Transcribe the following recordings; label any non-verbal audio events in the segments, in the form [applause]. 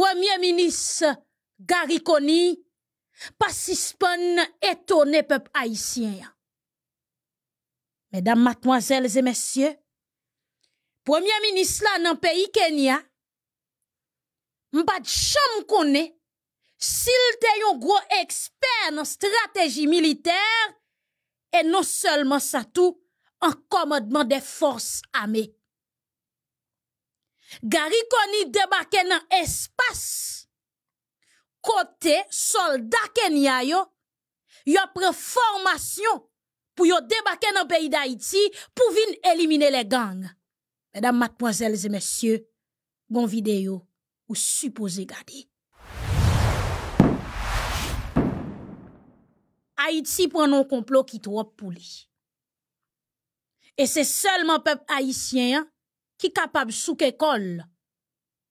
Premier ministre Gary Conny, pas suspend étonné peuple haïtien. Mesdames, mademoiselles et messieurs, Premier ministre là dans pays Kenya, m'pas cham connaît s'il te un gros expert en stratégie militaire et non seulement ça tout en commandement des forces armées. Gary Koni debake dans espace côté soldat Kenya yo yo pris formation pour yo dans le pays d'Haïti pour venir éliminer les gangs. Mesdames, mademoiselles et messieurs, bon vidéo ou supposé garder. Haïti prend non complot qui trop pou Et c'est seulement peuple haïtien qui capable souke école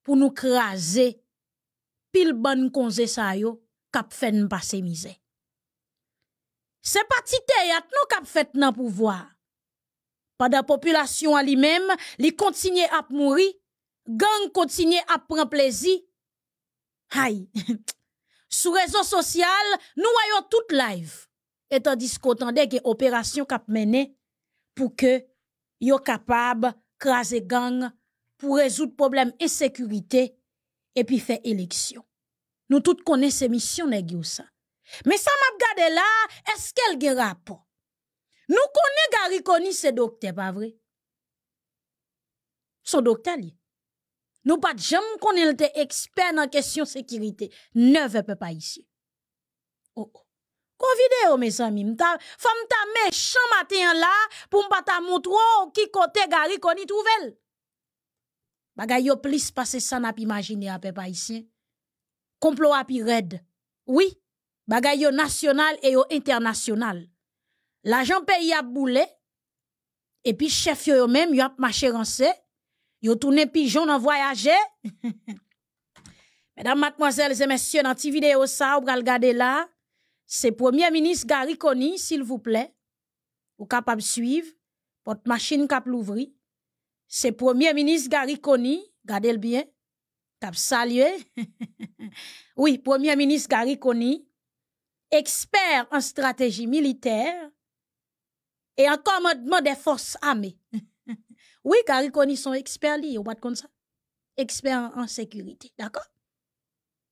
pour nous craser pile bonne konze sa yo kap passer n passe Ce n'est pas yat nou kap fèt nan pouvoir pendant population elle même li continue à mourir gang continue à prendre plaisir Aïe [laughs] sous réseau social, nous voyons tout live. Et tandis qu'on tendait que opération cap mené pour que yo capable craser gang pour résoudre problème insécurité et puis faire élection. Nous tous connaissons ces missions, ça Mais ça m'a gardé là, est-ce qu'elle a pas? rapport? Nous connaissons Gary Conny, ce docteur, pas vrai? Son docteur, lui. Nous pas jamais était expert en question sécurité. ne veut pas ici. Oh, oh. Konvide vidéo mes amis, mta, me la pou mpata moutro qui kote gari koni trouvel. Bagay yo ça pase pas na imagine peuple haïtien. Complot Komplo api red. Oui, bagay yo national et yo L'agent L'ajan peyi boulé et puis chef yo yo yo ap mache yo tourné pigeon en [laughs] Mesdames, mademoiselles et messieurs, dans ti vidéo, sa ou pral gade la, c'est Premier ministre Gary s'il vous plaît, vous capable suivre, votre machine cap l'ouvrir. C'est Premier ministre Gary Conny, gardez le bien, cap saluer. [laughs] oui, Premier ministre Gary expert en stratégie militaire et en commandement des forces armées. [laughs] oui, Gary sont experts liés, ou comme ça. Expert en sécurité, d'accord?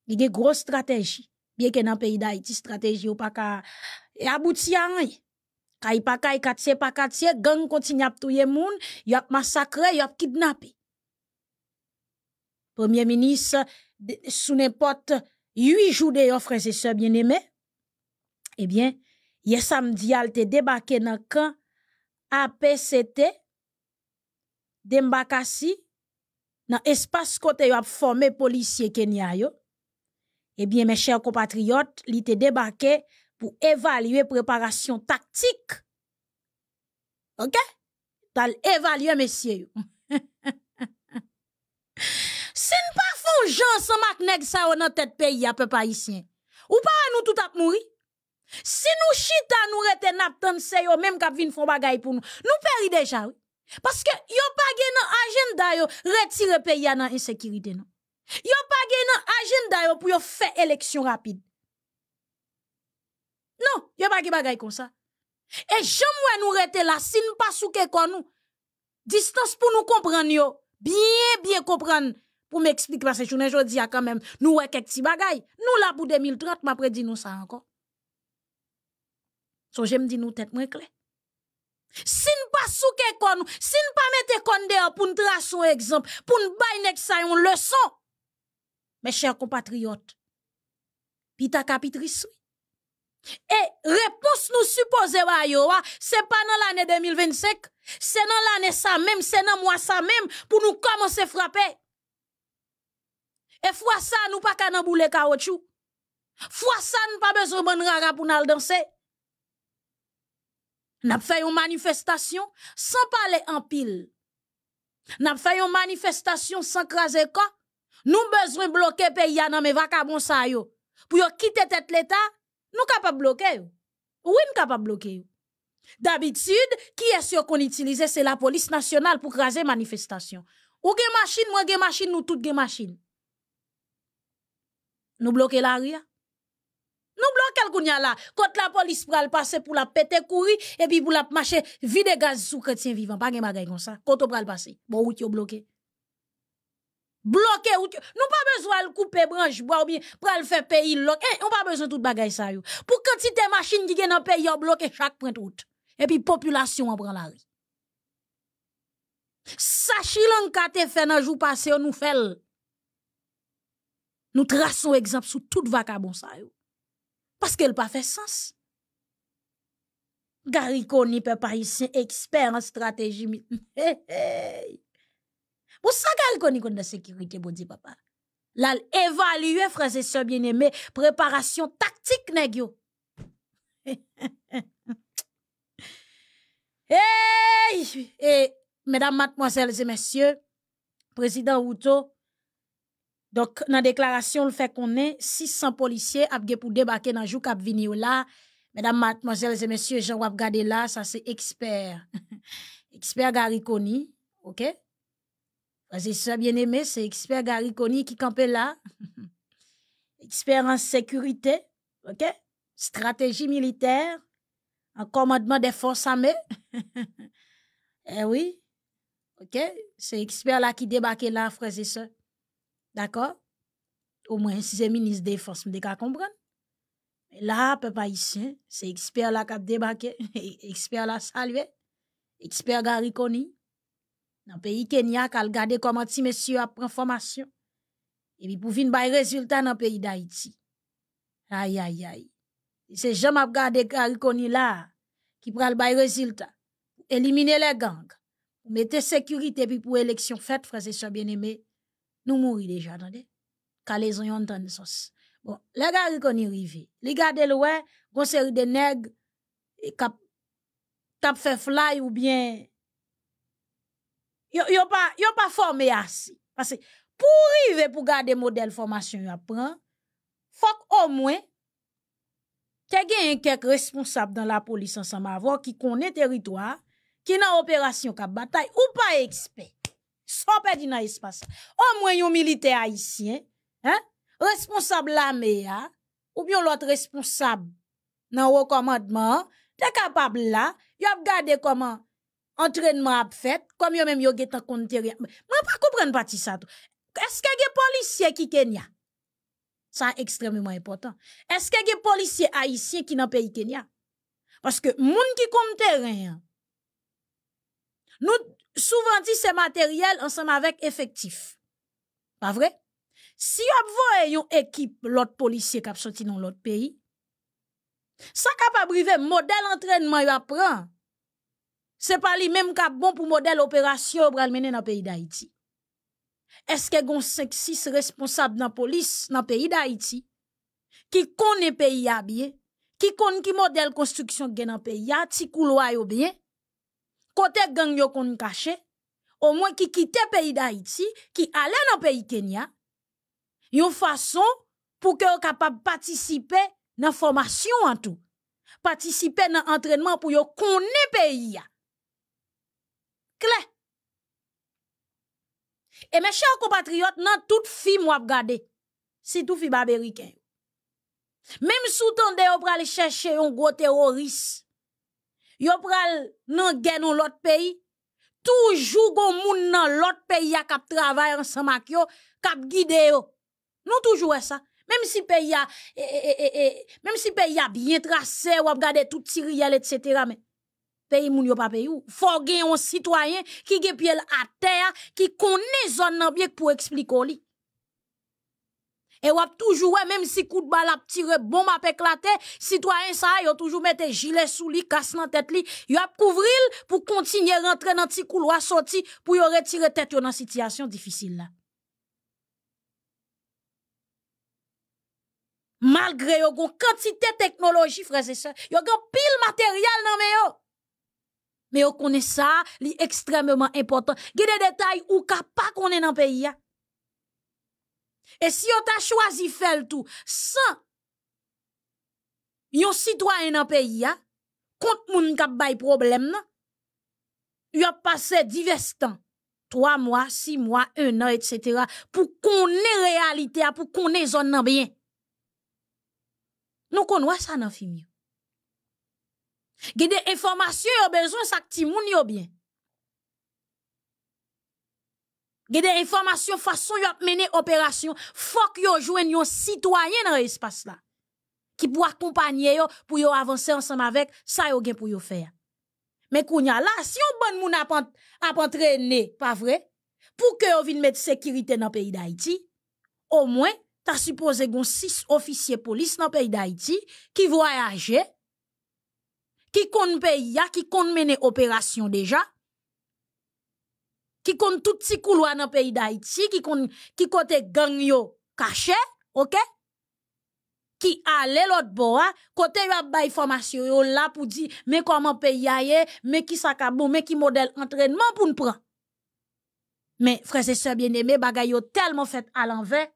Il y a une grosse stratégie bien que dans le pays d'Haïti, stratégie ou pas qu'à aboutir à rien. Kay pa kay, katye pa katye, gang continue à tuer moun, y a massacré, y a kidnappé. Premier ministre, sous n'importe huit jours de yon frères et bien-aimés, eh bien, hier samedi, al te débarqué dans camp APCT, Dembakasi, dans espace côté yon formé policier Kenya yo. Eh bien, mes chers compatriotes, ils était débarqué pour évaluer préparation tactique. OK T'as évaluer, messieurs. [laughs] Si nous pas fou, gens sans mac ça, dans a tête pays, à peu pas ici. Ou pas, nous tout à mourir. Si nous chita, nous rete naptan, c'est yo, même kap vin font bagay pour nous. Nous péri déjà, oui. Parce que, yon pas gen agenda, yo, retire pays à nan insécurité, non. Yo pa gen nan agenda yo pou yo fè élection rapide. Non, a pa gen bagay kon sa. Et jom nou rete la si nou pa souke kon nou. Distance pou nou comprendre, yo. Bien, bien comprendre. Pou m'expliquer, parce que se chounen jodi ya quand même, nous kek ti bagay. Nous, la pou 2030 ma pre ça nou sa je So jè nou tèt mwen klè. Si pa souke kon nou. Si pa mette kon de pour pou nou trason exemple Pou nou bay nek sa yon leson mes chers compatriotes, pita capitrice Et réponse nous suppose wa bah, yo ah, c'est pas pas dans 2025, l'année ça même, c'est dans moi ça même, ça nous pour à frapper. Et fois ça, nous pas nous. nous ça ça, nous ça, besoin pas besoin pour rara pour Nous danser? Nous une une manifestation sans parler en pile. Nous fait une manifestation sans craser quoi. Nous besoin bloquer pays dans mes vacances ça yo. Pour yo quitter tête l'état, nous capable bloquer Oui, nous capable bloquer D'habitude, qui est-ce qu'on utilise c'est la police nationale pour craser manifestation. Ou gen machine, moi gen machine, nous toutes gen machine. Nous bloquer la ria. Nous bloquons kounya là. Quand la police le passer pour la péter courir et puis pour la marcher vide gaz sous chrétien vivant, pas gen bagay comme ça. Quand on pral passer, bon route yo bloqué bloquer ou nous pas besoin de couper branche bois ou bien pour le faire payer eh, on pas besoin de tout bagay ça yo pour quantité machine qui gagne dans pays on bloque chaque point de route et puis population en prend la rue Sachi Lanka te fait dans jour passé nous fait nous traçons exemple sur toute vacabon ça yo parce qu'elle pas fait sens Gariconi, peuple ici expert en stratégie. [laughs] Pour ça qu'elle connaît la sécurité, bon papa. Là, évaluer, frères et sœurs bien-aimés, préparation tactique, nèg [laughs] hey! Et, mesdames, mademoiselles et messieurs, président Outo, donc, dans la déclaration, le fait qu'on est 600 policiers pour débarquer dans le jour cap là. Mesdames, mademoiselles et messieurs, Jean regarder là, ça c'est expert. [laughs] expert Gariconi, ok? Frère et ça, bien aimé, c'est expert Gary qui campait là. [laughs] expert en sécurité, ok? Stratégie militaire, en commandement des forces armées. [laughs] eh oui, ok? C'est expert là qui débarque là, frère et D'accord? Au moins, si c'est ministre des forces, vous comprenez? comprendre. Mais là, papa ici, c'est expert là qui a débarqué. [laughs] expert là salué. Expert gariconi dans e e le pays Kenya, quand a regardé comment ces messieurs apprennent formation. Et puis, pour venir par résultat dans le pays d'Haïti. Aïe, aïe, aïe. C'est jamais regardé Karikoni là, qui prend le résultat. Éliminer les gangs. mettre la sécurité, puis pour l'élection faite, frères et sœurs bien-aimés. Nous mourir déjà, attendez. Quand les ont entendu ça. Bon, les gars, ils ont arrivés. Les gars, de l'ouest, ils sont des nègres qui ont fait fly ou bien ils n'ont formé assez parce que pour arriver pour garder modèle formation yo apprend faut au moins te qui quelque responsable dans la police ensemble avoir qui connaît territoire qui n'a opération qu'à bataille ou pas expert sans perdre dans espace au moins un militaire haïtien hein responsable l'armée ou bien l'autre responsable dans le commandement est capable là y a comment entraînement a fait, comme yo même yo getan kontere. Moi pas comprendre parti ça tout. Est-ce que des policiers qui Kenya? Ça extrêmement important. Est-ce que des policiers haïtiens qui dans pays Kenya? Parce que moun qui compte terrain. Hein, nous souvent dit c'est matériel ensemble avec effectif. Pas vrai? Si vous voye yon équipe l'autre policier qui a sorti dans l'autre pays, ça capable briver modèle entraînement yo apprend se pa li menm ka bon pou model operasyon obral mene nan peyi da iti. Eske gon seksis responsab nan polis nan peyi da iti, ki konen peyi ya biye, ki konen ki model konstruksyon gen nan peyi ya, ti kou loay yo biye, kote gen yo konen kache, o mwen ki kite peyi da iti, ki ale nan peyi Kenya, yon fason pou ke yo kapab patisipe nan formasyon an tou, patisipe nan entrenman pou yo konen peyi ya, Et mes chers compatriotes, dans toute fille moi regarder, si tout fille américain. Même sous tendé on pral chercher un gros terroriste. Yo pral nan guerre dans l'autre pays. Toujours gon monde dans l'autre pays a cap travail ensemble qui yo, kap Nous toujours ça. Même si pays a eh, eh, eh, même si pays a bien tracé, va regarder tout tiriel etc pays moun yo pas Faut un citoyen qui gen à terre, qui connaît zone bien pour expliquer li. Et wap toujours même si coup de balle a tiré bombe a éclaté, citoyen ça yo toujours mette gilet sous li, casse nan tête li, yo ap couvrir pour continuer rentrer dans petit couloir sorti pour yo retirer tête yo dans situation difficile Malgré yo quantité quantité technologie frères et sœurs, yo gon pile matériel nan mais yo. Mais on connaît ça, c'est extrêmement important. Il des détails ou pas qu'on est dans le pays. Et si on t'a choisi faire tout, sans yon citoyen dans le pays, contre moun ont bay problème, il a passé divers temps, trois mois, six mois, un an, etc., pour connaître ait réalité, pour connaître ait zone bien. Nous connaissons ça dans le film. Gen information informasyon yo bezwen sa ti moun yo bien. Gen information informasyon fason yo ap mene operasyon, fok yo jouen yon citoyen nan espas la. Ki pou akompanyen yo pou yo avanse ensemble avec sa yo gen pou yo faire. Men kounya la, si yon bon moun ap, ant, ap entrene, pa vre, pou ke yo vin met sekirite nan peyi da au moins ta suppose gon 6 police police nan pays d'Haïti qui ki voyaje, qui compte pays qui compte mener opération déjà qui compte tout petit couloir dans pays d'Haïti qui compte qui côté gang caché OK qui allait l'autre bord hein? côté yo bay formation là pour dire mais comment pays mais qui s'accabou, mais qui modèle entraînement pour nous prendre mais frères et sœurs bien-aimés bagay sont tellement fait à l'envers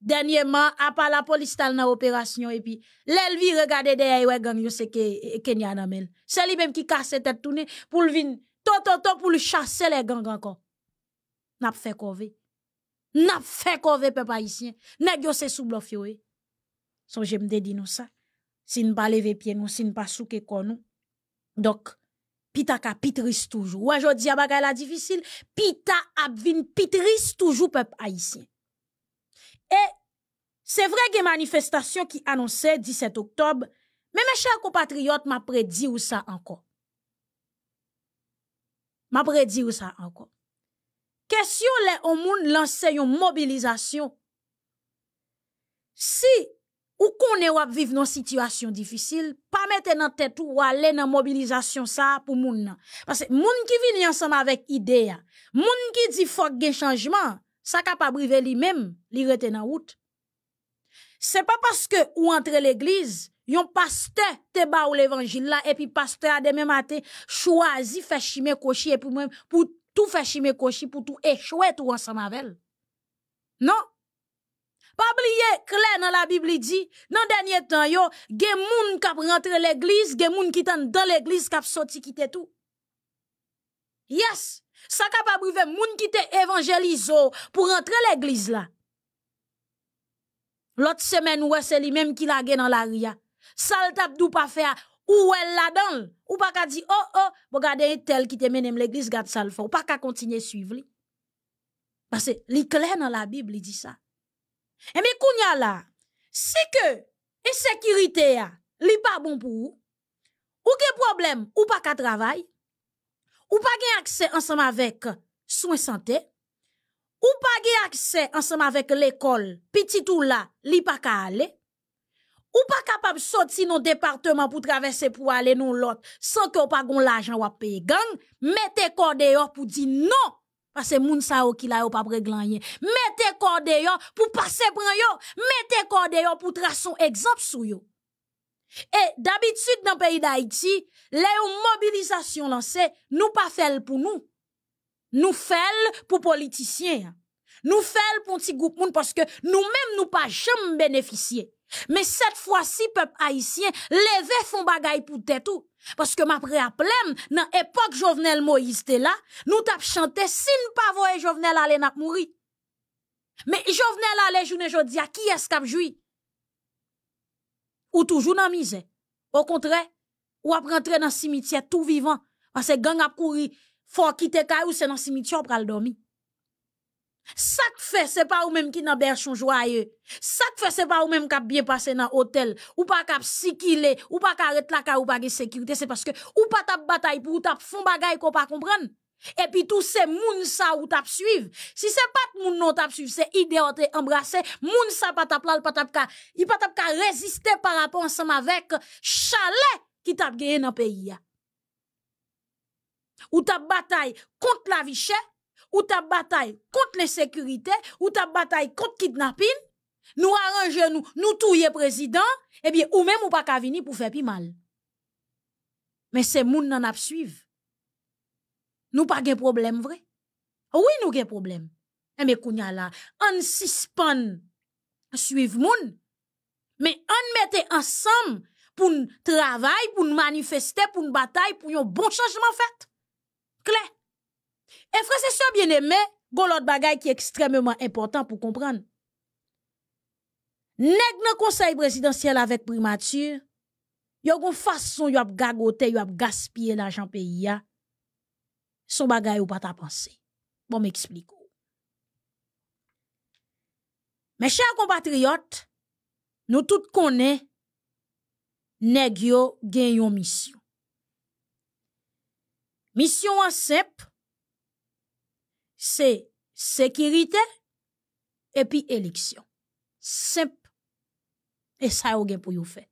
Dernièrement, après la police dans l'opération, et puis, l'elvi regardait derrière, ouais, gang, yo, c'est que eh, Kenya Namel. C'est lui-même qui casse tête tournée pour le vin, toto, pour le chasser les gangs encore. N'a pas fait corvée. N'a fait corvée, peuple haïtien. Nèg yo, c'est sous bluff, yo, eh. son j'aime dire nous ça. Si nous pas lever pied, nous, si nous pas souke kon nous. Donc, pita ka pitris toujours. Ouais, ah, a bagaille la difficile, pita a vinn pitris toujours, peuple haïtien. E se vre gen manifestasyon ki anonsè 17 oktob, me me chèl ko patriot ma predi ou sa ankon. Ma predi ou sa ankon. Kèsyon le ou moun lanse yon mobilizasyon. Si ou konen wap viv nan sityasyon difisil, pa mette nan tèt ou wale nan mobilizasyon sa pou moun nan. Moun ki vini ansanm avèk ideya, moun ki di fok gen chanjman, ça capable lui-même, li rete nan route. C'est pas parce que ou entre l'église, yon pasteur te ba ou l'évangile là et puis pasteur a mêmes matin choisi faire chimer cochi et pour même pour tout faire chimer cochi pour tout échouer tout ensemble avec elle. Non. Pas oublier clair dans la Bible dit dans dernier temps yo gen moun k'ap rentre l'église, des moun qui tan dans l'église k'ap sorti quitter tout. Yes, ça capable de moun qui te évangélisés pour rentrer l'église là. L'autre semaine, ouais, c'est lui-même qui l'a dans la ria. Ça le dou pas faire. Ou elle là-dedans. Ou pas qu'à dire, oh, oh, regardez tel qui te mène l'église, garde ça Ou pas qu'à continuer suivre Parce que l'éclair dans la Bible, il dit ça. Et eh, mais kounya là, si que insécurité a, ah, li pas bon pour ou, ou quel problème, ou pas qu'à travail, ou pas gen accès ensemble avec soins santé, ou pas gen accès ensemble avec l'école, petit tout là, li pa ka aller, ou pas capable de sortir nos département pour traverser pour aller dans l'autre, sans que ou pas l'argent ou paye gang, mettez corps dehors pour dire non, parce que moun sa ou ki ou pas préglanye, mettez corps dehors pour passer pour yo, mettez corps dehors pour tracer son exemple sou yo. Et d'habitude, dans le pays d'Haïti, les mobilisations lancées, nous pas faites pour nous. Nous faisons pour politiciens. Nous faisons pour petit groupe monde parce que nous-mêmes, nous pas jamais bénéficier. Mais cette fois-ci, peuple haïtien, lève font bagaille pour tout, Parce que ma prière dans l'époque Jovenel Moïse était là, nous t'ap chanté, si nous pas Jovenel aller, les mourir. Mais Jovenel aller, je ne à qui est-ce qu'il a ou toujours dans misère. Au contraire, ou après entrer dans cimetière tout vivant parce que gang a couru faut quitter ou c'est dans cimetière pour aller dormir. Ça que fait c'est pas ou même qui dans berchon joyeux. Ça que fait c'est pas ou même qui bien passé dans hôtel ou pas cap est ou pas arrêté la ou pas sécurité c'est parce que ou pas t'a bataille pour ou t'a fond bagaille qu'on pas comprendre puis tout ces moun sa ou tap suiv Si pas tout moun non tap suiv Se ide ou te pas Moun sa la, pas t'ap ka pas t'ap ka résister par rapport ensemble avec chalet qui tap geye nan pays ya Ou tap bataille contre la viche, Ou tap bataille contre le Ou tap nous kont nous nous nous nous, nous touye eh bien ou même ou pas ka vini pou faire pi mal mais c'est moun nan ap suiv nous pas de problème, vrai? Ah oui, nous avons problème. Mais eh kounya là, on suspend, suivre moun, mais on mette ensemble pour travailler, pour manifester, pour batailler, bataille, pour un bon changement fait. Claire. Et frère, c'est ça bien aimé, gon l'autre bagaille qui est extrêmement important pour comprendre. Nèg nan conseil présidentiel avec primature, yo gon façon yo ap gagoter, yo ap gaspiller l'argent pays son bagay ou pas ta pensée. Bon, m'explique. Mes chers compatriotes, nous tous connaissons, nèg yo mission. Mission en simple, c'est sécurité et puis élection. Simple. Et ça yo gen pour e yo fait.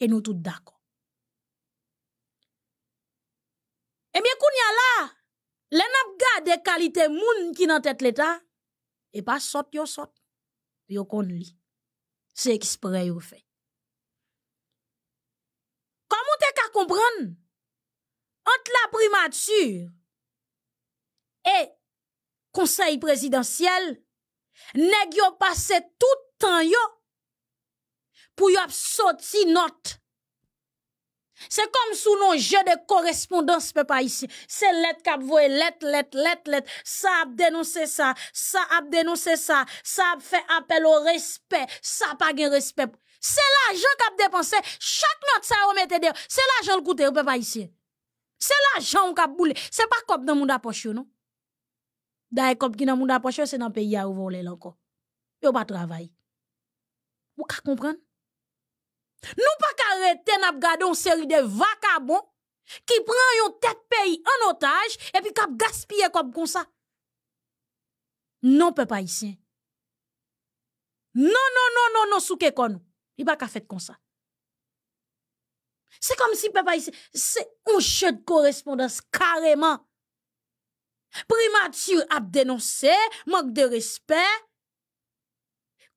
Et nous tous d'accord. Et bien, qu'on là, le de qualité, kalite moun ki nan tête l'État, et pas sot yo sot, yo kon c'est Se exprès yo Comment te ka comprendre? Entre la primature et conseil présidentiel, nèg yo passe tout temps yo pour yo soti note c'est comme sous nos jeux de correspondance, peuple ici. C'est l'aide qu'a voué, lettre, lettre, lettre, lettre. Ça a dénoncé ça. Ça a dénoncé ça. Ça a fait appel au respect. Ça n'a pas gagné respect. C'est l'argent a dépensé. Chaque note, ça a remetté dehors. C'est l'argent le peut peuple ici. C'est l'argent qu'a Ce C'est pas comme dans mon poche, non? D'ailleurs, comme qui dans mon poche, c'est dans le pays à où voler encore. Yo pas travail. Vous comprenez nous pas arrêter de garder une série de vacabons qui prennent un tête pays en otage et qui gaspillent gaspiller comme ça. Non papa ici. Non non non non non sou nous Il pas faire comme ça. C'est comme si papa ici c'est un jeu de correspondance carrément. Primature a dénoncer manque de respect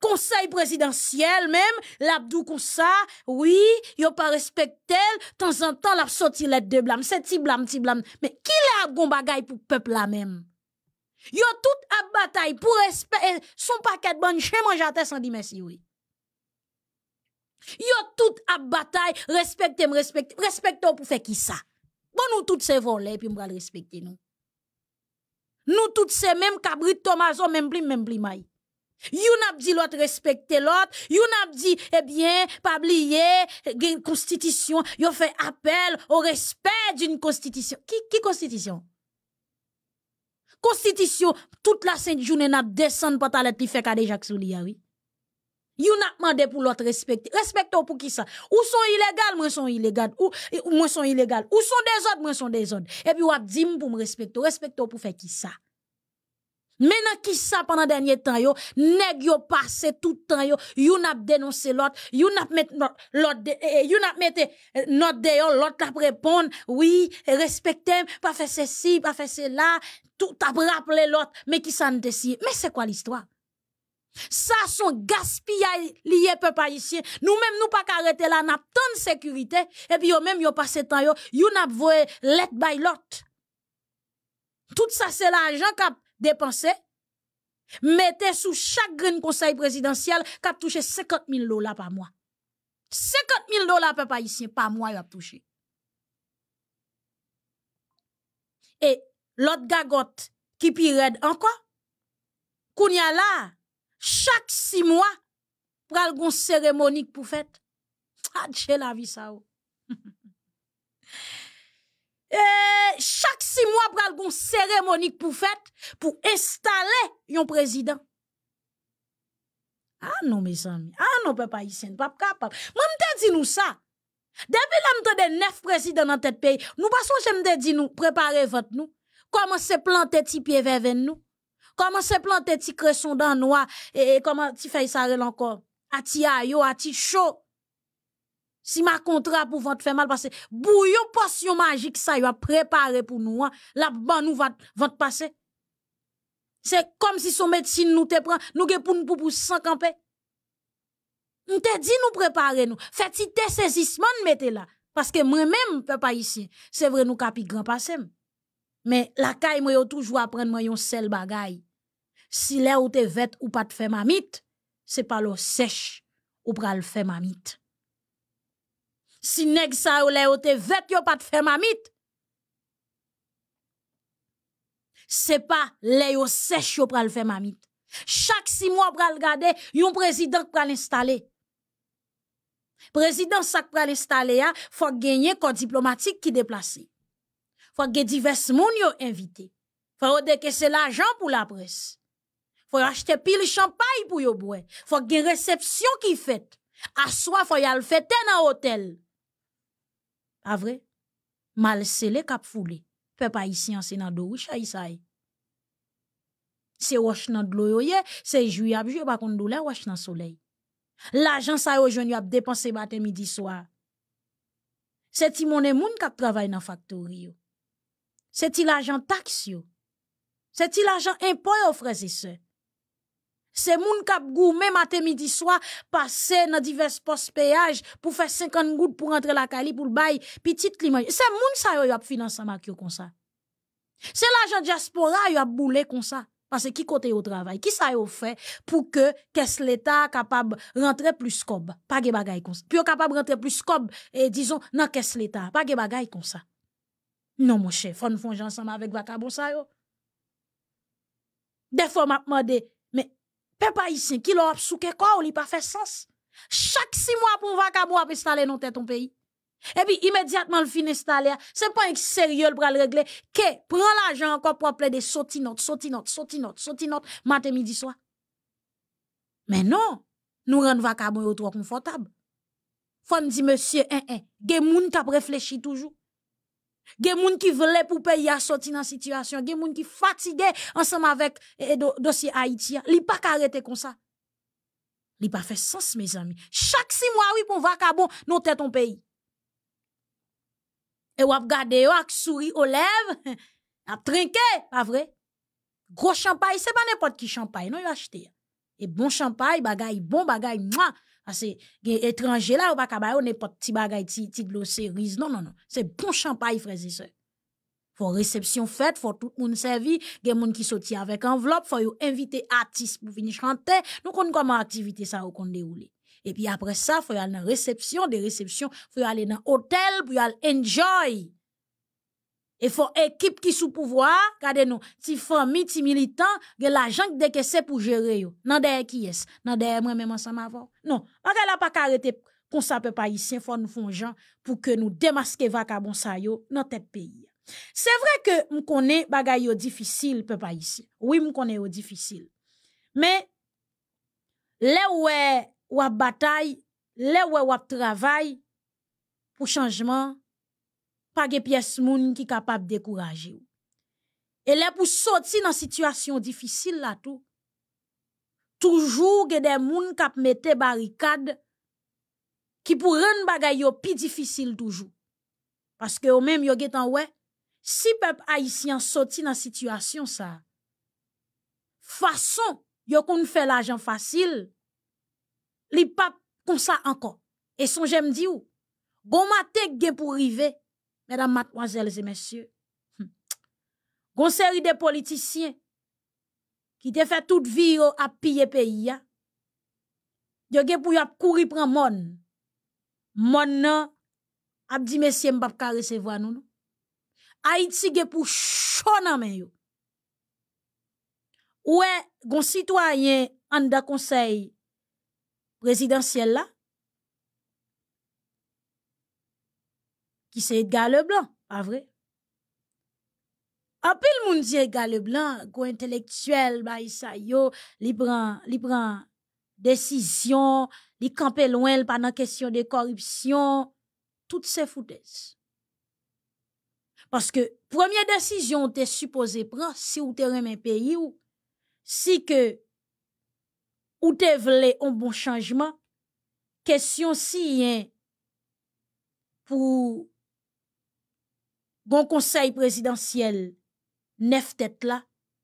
conseil présidentiel même, l'abdou comme ça, oui, yo pas respecté, de temps en temps, l'a sorti l'aide de blâme, c'est ti blâme, ti blâme. Mais qui l'a bon bagaille pour peuple là même? Yo tout à bataille pour respecter. Eh, son paquet de bonne chez moi, sans dire merci, oui. Yo tout à bataille, respectez, respectez, respectez pour faire qui ça? Bon, nous toutes ces volets, puis m'bral respecter nous. Nous toutes ces même cabrit tomazo oh, même pli, même Yon dit que l'autre respecte l'autre. Yon pas dit, eh bien, pas oublier, eh, une constitution. ont fait appel au respect d'une constitution. Qui, constitution? Constitution, toute la saint journée n'a descend pas ta lettre qui fait kade Jacques Souli, oui. Yon pas demandé pour l'autre respecter, Respecte pour qui ça? Ou sont illégal, moi sont illégal. Ou, eh, ou sont illégal. Ou sont des autres, Moins sont des autres. Et puis, vous ont dit pour me respecter, respecter pour faire qui ça? Maintenant, qui ça pendant dernier temps, yo, nèg yo passé tout temps, yo, you n'a dénoncé l'autre, you n'a met l'autre, eh, eh, you n'a mette eh, notre de l'autre t'a répondre, oui, respectez, pas faire ceci, pas faire cela, tout a rappelé l'autre, mais qui ça ne décide. Mais c'est quoi l'histoire? Ça, son gaspillage lié peuple haïtien. Nous-mêmes, nous pas arrêter là, n'a tant de sécurité, et puis yo même yo passé temps, yo, you n'a voué let by l'autre. Tout ça, c'est l'argent qui dépenser, mettez sous chaque conseil présidentiel qui touché 50 000 dollars par mois. 50 000 dollars par ici par mois, il a touché. Et l'autre gagote qui pire encore, là, chaque six mois, pral gon cérémonie pour fête. Ah, la vie ça. Oh. [laughs] Euh, chaque six mois, mois pral goun pour pour pour installer installer yon président. Ah non, mes amis, ah non, papa Hissien, pas capable. Moi, mte di nou ça. Depuis la mte de neuf présidents dans tèt pays, nous passons, jè mte di nous, prépare vote, nous. Comment se planter ti vers nous nous Comment se planter ti Et comment noa, et comment encore A ti a yo, a ti chaud si ma contrat pour vente fait mal, parce que bouillon potion magique, ça y a préparé pour nous, hein. la ban nous va te passer. C'est comme si son médecine nous te prend, nous gè pour nous pour sans camper. Nous te dit nous préparer nous. Fait si saisissements mettez là. Parce que moi-même, pas ici, c'est vrai nous capi grand passé. Mais la caille, moi, toujours apprendre moi, yon sel bagay. Si là ou te ou pas te fait mamite, c'est pas l'eau sèche ou pral fait mamite. Si neg sa ou le yo te vet yo pat fè mamit, se pa le yo sech yo pral fè mamit. Chak si mwa pral gade, yon prezident pral installe. Prezident sak pral installe ya, fò genye kon diplomatik ki deplase. Fò genye divers moun yo invite. Fò odeke se la jan pou la pres. Fò yo achte pil champay pou yo boue. Fò genye resepsyon ki fèt. Aswa fò yo al fèt ten an hotel. Avre, ah, mal sele kap fule, pe pa isi ansen nan dorou chayisay. Se wach nan gloyo ye, se juy ap juy bakon dole wach nan soley. L'ajan sayo jony ap depanse bate midi swa. Se ti mounen moun kap travay nan faktor yo. Se ti l'ajan taks yo. Se ti l'ajan impoy ofre zisey. C'est Se moun kap même matin, midi soir, passer dans divers postes péage pour faire 50 gouttes pour rentrer la kali pour le bail, li C'est c'est moun sa yo yop a finansan comme yo kon sa. C'est diaspora yo a boule ça. Parce que qui kote au travail? Qui sa yo fait pour que soit capable de rentrer plus kob. Pa de bagay kon sa. Puis rentrer de rentrer plus scob et eh, disons nan kes l'État, pas de bagay comme ça Non cher, fon fon ensemble avec vacabon bon sa yo. fois, m'a demandé Pepa ici, qui l'a souke quoi, ou pas fait sens. Chaque six mois pour vagabond a installer non tête ton pays. Et puis, immédiatement, le fin installé, c'est pas un sérieux pour le régler, que, prend l'argent encore pour appeler des sautinotes, sautinotes, sautinotes, sautinotes, matin, midi, soir. Mais non, nous rendons vagabond trop confortable. Faut me dire, monsieur, hein, hein, gen moun kap réfléchi toujours qui moun ki payer pou peyi a sorti situation gens qui sont fatigués ensemble avec le dossier Haïti li pas ka arrêter comme ça a pas fait sens mes amis chaque six mois oui pour vacabon nou tête ton pays et avez gade yo ak souri aux lèvres [laughs] a trinqué, pas vrai gros champagne c'est pas n'importe qui champagne non yo acheté et bon champagne bagay bon bagay moi parce que les étrangers, là, ou pas kabayo, ne pas petit bagay, petit de Non, non, non. C'est bon champagne, frères et sœurs. Faut réception faite, faut tout le monde servir. Gen moun qui sorti avec enveloppe, faut inviter artistes pour venir chanter. Nous connaissons comment activité ça ou déroulé. Et puis après ça, faut y aller dans réception, des réceptions, faut aller dans hôtel pour y aller enjoy équipe faut équipe qui sous pouvoir pouvoir, nous. ti fami, ti militant, ge la que deke pour gérer yo. Nan derrière ki est, nan derrière moi même ensemble Non, vous la pa karete kon pour que nous faut fò nou gens jan que nous vrai vacabon ça yo nan tête vous C'est vrai que bagay yo difficile peut pas Oui difficile. Mais yo difficile. Mais où vous avez batay, le wè wap travay pour changement. pa ge pyes moun ki kapap dekouraje ou. E le pou soti nan situasyon difisil la tou, toujou ge de moun kap mette barikad, ki pou ren bagay yo pi difisil toujou. Paske yo menm yo getan we, si pep aisyan soti nan situasyon sa, fason yo kon fè la jan fasil, li pap konsa anko. E son jem di ou, goma tek ge pou rivey, Mesdames, mademoiselles et messieurs, hmm, Gon série de politiciens qui te fait toute vie à piller pays ya. Yo gen pou yap courir mon. Mon nan a dit messieurs m'pa ka recevoir nous. Haïti gen pou chon nan men yo. Ouais, gon citoyen en da conseil présidentiel là Qui se Edgar Blanc, à vrai? pile, moun le monde Leblanc, go intellectuel ba isa yo, li pran, li pran décision, li campe loin, l question question de de toutes tout se foutez. que décision décision te supposé prendre, si ou te un pays ou, si que ou te vle un bon changement, question si hein, pour Bon conseil présidentiel, neuf têtes là,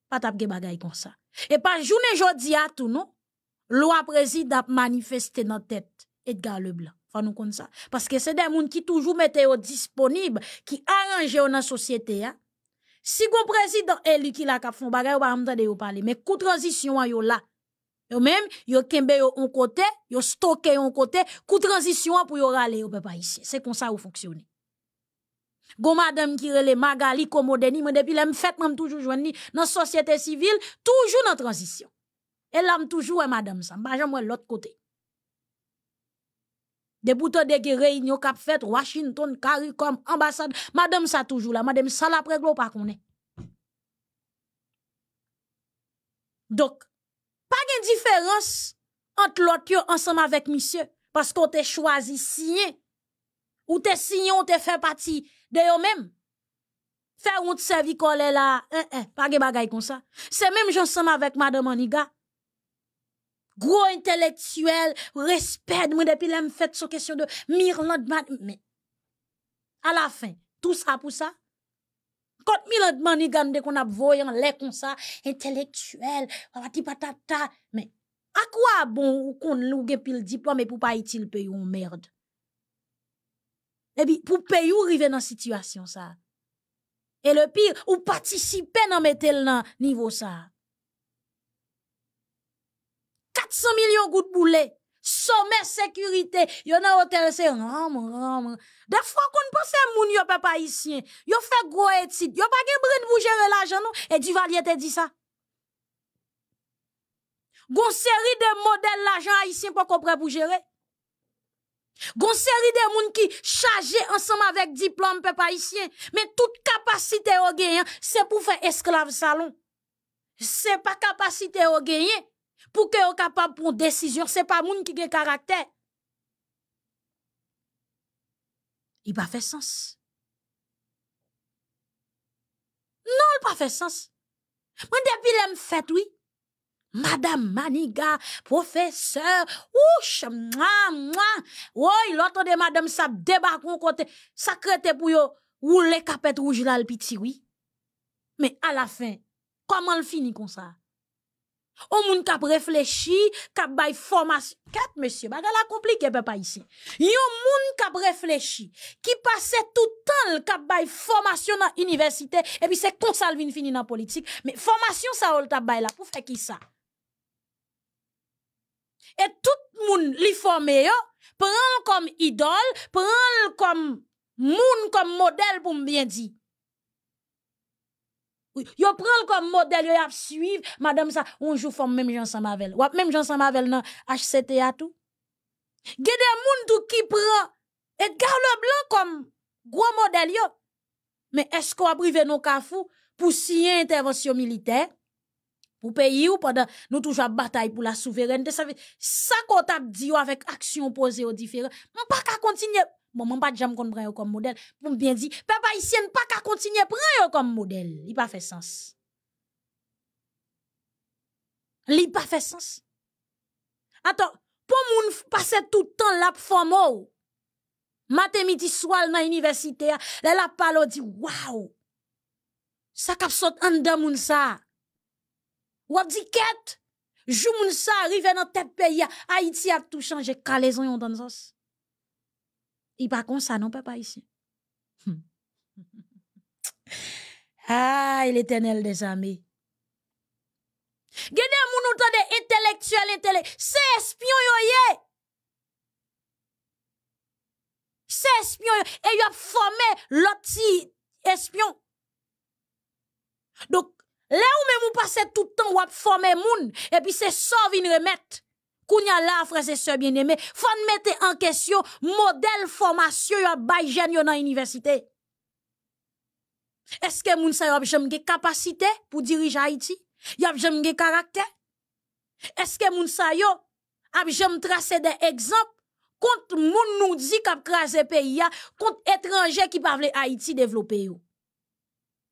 pas tap bagay comme ça. Et pas journée jodi à tout, non? Loi président manifesté dans tête, Edgar Leblanc. Faut nous comme ça. Parce que c'est des gens qui toujours mettent disponible, qui arrangent dans la société, hein. Si un président élu qui la fait font bagay, ou pas m'entendre yo parler. Mais coup transition yo là. Yo même, yo kembe yo un côté, yo stocké un côté, coup transition pour yo râler au peuple ici. C'est comme ça ou fonctionne. Gon madame qui relève Magali Komodeni, depuis l'aime fête, même toujours joindre dans société civile, toujours dans transition. Elle l'aime toujours hein, madame ça, pas jamais l'autre côté. Des réunions, de réunion cap fait Washington, CARICOM, ambassade, madame ça toujours là, madame ça la préglo pas qu'on Donc, pas de différence entre l'autre ensemble avec monsieur parce qu'on t'a choisi signé ou t'es signé, on t'a fait partie de yon même. Faire un servi est là, hein, hein, pas de bagaille comme ça. C'est même j'en somme avec madame Aniga. Gros intellectuel, respect, moi depuis là, fait sur question de Mirland, mais à la fin, tout ça pour ça, quand Mirland Maniga, qu'on a voyant en comme ça, intellectuel, mais à quoi bon qu'on louge le diplôme et pour pas utile payer une merde? Et eh puis, pour payer ou arriver dans la situation, ça. Et le pire, ou participer dans mettre le niveau, ça. 400 millions de boulet. Sommet sécurité. Yon a hôtel, c'est ram, ram. Des fois, qu'on pense à moun, yon papa ici. Yon fait gros étude. Yon pas gèbre de gérer l'argent, non? Et Duvalier te dit ça. Gon série de modèles l'argent haïtien pour qu'on pour gérer. Gon série de moun qui chargé ensemble avec diplôme peuple mais toute capacité au c'est pour faire esclave salon. C'est pas capacité au pour que capable prendre décision, c'est pas moun qui gen caractère. Il pas fait sens. Non, il pas fait sens. Moi depuis l'aime fait oui. Madame Maniga, professeur, ouch, moua, mwa, oui, l'autre de madame ça débarque au côté, sacré pour yo, ou les capettes rouges là, le petit, oui. Mais à la fin, comment le finit comme ça? Ou moun kap réfléchi, kap bay formation. quatre monsieur, baga la compliqué, papa ici. Yon moun kap réfléchi, qui passait tout le temps kap bay formation dans l'université, et puis c'est comme ça vin fini dans politique. Mais formation ça ou le bay là, pour faire qui ça? et tout monde li formé yo, pren comme idole, prend comme moun comme modèle pour bien dire. Yo pren comme modèle, yo suivent. suivre, madame ça, on joue forme même Jean Samavel. Ou même Jean Samavel nan HCTA tout. Gede moun tout qui prend le blanc comme gros modèle yo. Mais est-ce qu'on a privé nos cafous pour signer intervention militaire? pour pays ou pendant nous toujours à bataille pour la souveraineté ça ça qu'on t'a dit avec action opposée aux différent on pas qu'à continuer bon on pas jamais qu'on comme modèle pour bien dire ici haïtien pas qu'à continuer prendre comme modèle il pas fait sens il pas fait sens attends pour moun passer tout le temps la formo matin midi soir dans l'université là la palo dit waouh ça cap saute en dedans moun ça ou ap di ket, jou moun sa arrive nan tet pays. Haïti a tout changé. chanje kalezon yon dan zos. I pa kon sa non pe pa isi. Hmm. [laughs] ah, des amis. de Gede moun ou tande intellectuel, intelektuel c'est se espion yo ye. Se espion yo, Et yo a formé loti espion. Donc, Le ou men moun pase toutan wap fome moun, epi se sovin remet, kounya la fraze se bien eme, fon mette an kesyo model fomasyo yon bayjen yon an universite. Eske moun sayo ap jemge kapasite pou dirij Haiti? Yon ap jemge karakte? Eske moun sayo ap jem trace de ekzamp kont moun nou di kap kraze peyi ya kont etranje ki pavle Haiti devlope yo?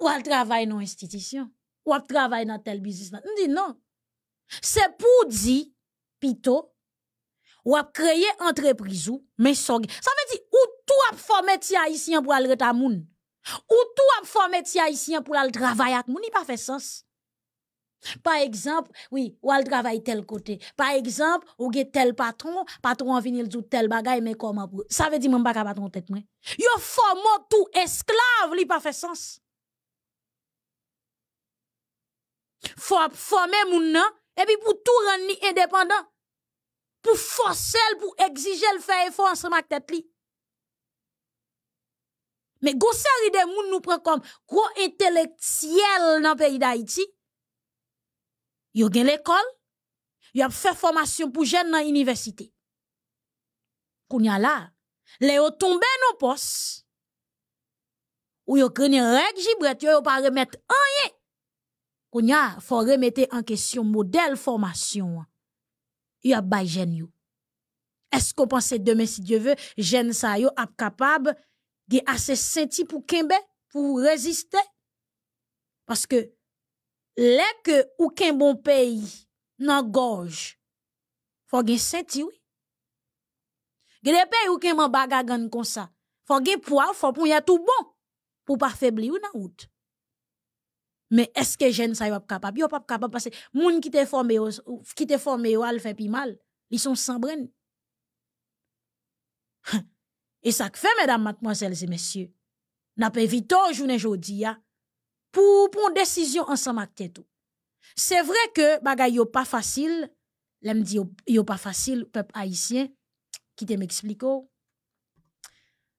ou elle travaille dans institution ou elle travaille dans tel business. On dit non. C'est pour dire, plutôt, ou elle créer entreprise ou, mais ça veut dire, ou tout a formé métier haïtien pour aller à moun. Ou tout a formé métier haïtien pour aller travailler avec moun, il pas fait sens. Par exemple, oui, ou elle travaille tel côté. Par exemple, ou gen tel patron, patron en vinil tout tel bagay, mais comment Ça veut dire, pas baga patron tête, moi. Yo formé tout esclave, il pas fait sens. faut former moun nan, et puis pour tout rendre indépendant. Pou pour pou le faire effort ensemble ak tèt li. Mais gros série de moun nous prend comme gros intellectuels dans le pays d'Haïti. Yo gen l'école, yo a fait formation pour jeunes dans l'université. Kounya là, les yo tombé nos postes. Ou yo gagne règle gibret, yo pas remettre rien Kounya, faut remettre en question modèle formation. Il y a bay jeune Est-ce qu'on pense demain si Dieu veut, jeune ça yo ap capable de assez senti pour kembe, pour résister? Parce que, lè que ou bon pays nan gorj, faut gen senti Oui. Gen pays peyi ou ken comme ça. kon sa, faut gen pou pour tout pou bon, pour pas faiblir ou nan mais est-ce que je ça y pas capable? pas capable parce que les gens qui t'est formé fait pi mal. Ils sont sans brin. [laughs] Et ça que fait mesdames mademoiselles et messieurs. N'a pas évité aujourd'hui hein, pour prendre décision ensemble C'est vrai que ne yo pas facile. L'aime dit yo, pas facile peuple haïtiens, qui te m'explique. Dans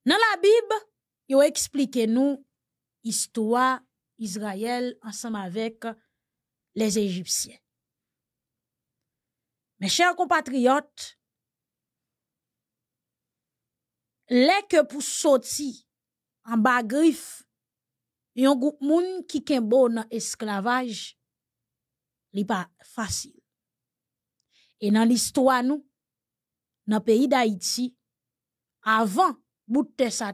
la Bible, yo explique nous histoire Israël ensemble avec les Égyptiens. Mes chers compatriotes, les que pour sortir en bas griffe, yon groupe moun qui sont bon esclavage, n'est pas facile. Et dans l'histoire nous, dans le pays d'Haïti, avant bout de ça